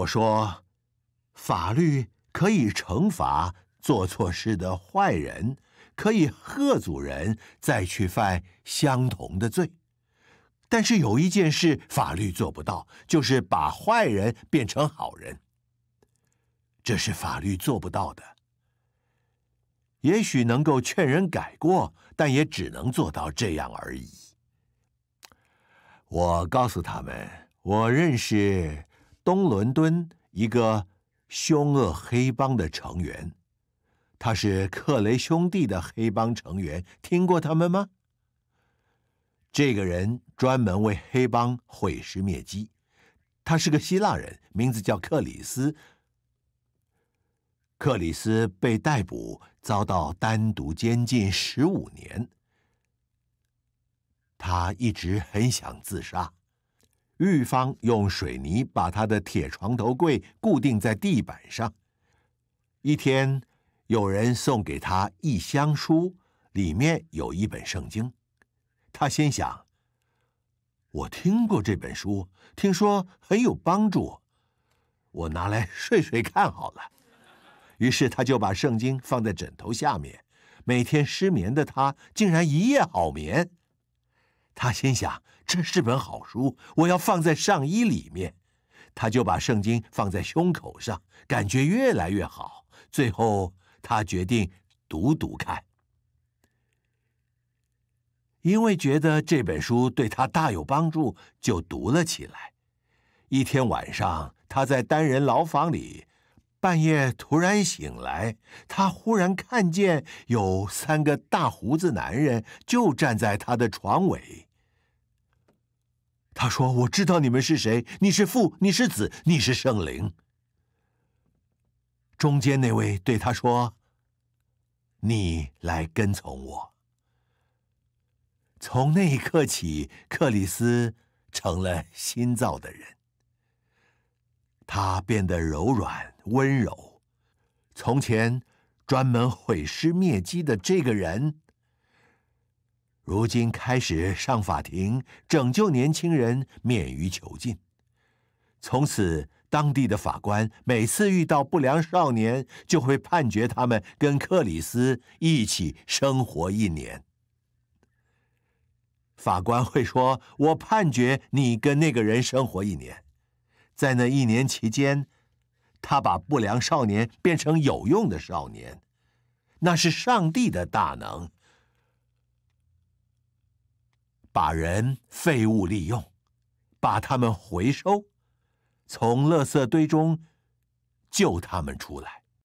我说，法律可以惩罚做错事的坏人，可以喝阻人再去犯相同的罪，但是有一件事法律做不到，就是把坏人变成好人。这是法律做不到的。也许能够劝人改过，但也只能做到这样而已。我告诉他们，我认识。东伦敦一个凶恶黑帮的成员，他是克雷兄弟的黑帮成员，听过他们吗？这个人专门为黑帮毁尸灭迹，他是个希腊人，名字叫克里斯。克里斯被逮捕，遭到单独监禁十五年，他一直很想自杀。玉芳用水泥把他的铁床头柜固定在地板上。一天，有人送给他一箱书，里面有一本圣经。他心想：“我听过这本书，听说很有帮助，我拿来睡睡看好了。”于是他就把圣经放在枕头下面。每天失眠的他，竟然一夜好眠。他心想：“这是本好书，我要放在上衣里面。”他就把圣经放在胸口上，感觉越来越好。最后，他决定读读看，因为觉得这本书对他大有帮助，就读了起来。一天晚上，他在单人牢房里，半夜突然醒来，他忽然看见有三个大胡子男人就站在他的床尾。他说：“我知道你们是谁。你是父，你是子，你是圣灵。”中间那位对他说：“你来跟从我。”从那一刻起，克里斯成了新造的人。他变得柔软温柔。从前专门毁尸灭迹的这个人。如今开始上法庭拯救年轻人免于囚禁。从此，当地的法官每次遇到不良少年，就会判决他们跟克里斯一起生活一年。法官会说：“我判决你跟那个人生活一年，在那一年期间，他把不良少年变成有用的少年，那是上帝的大能。”把人废物利用，把他们回收，从垃圾堆中救他们出来。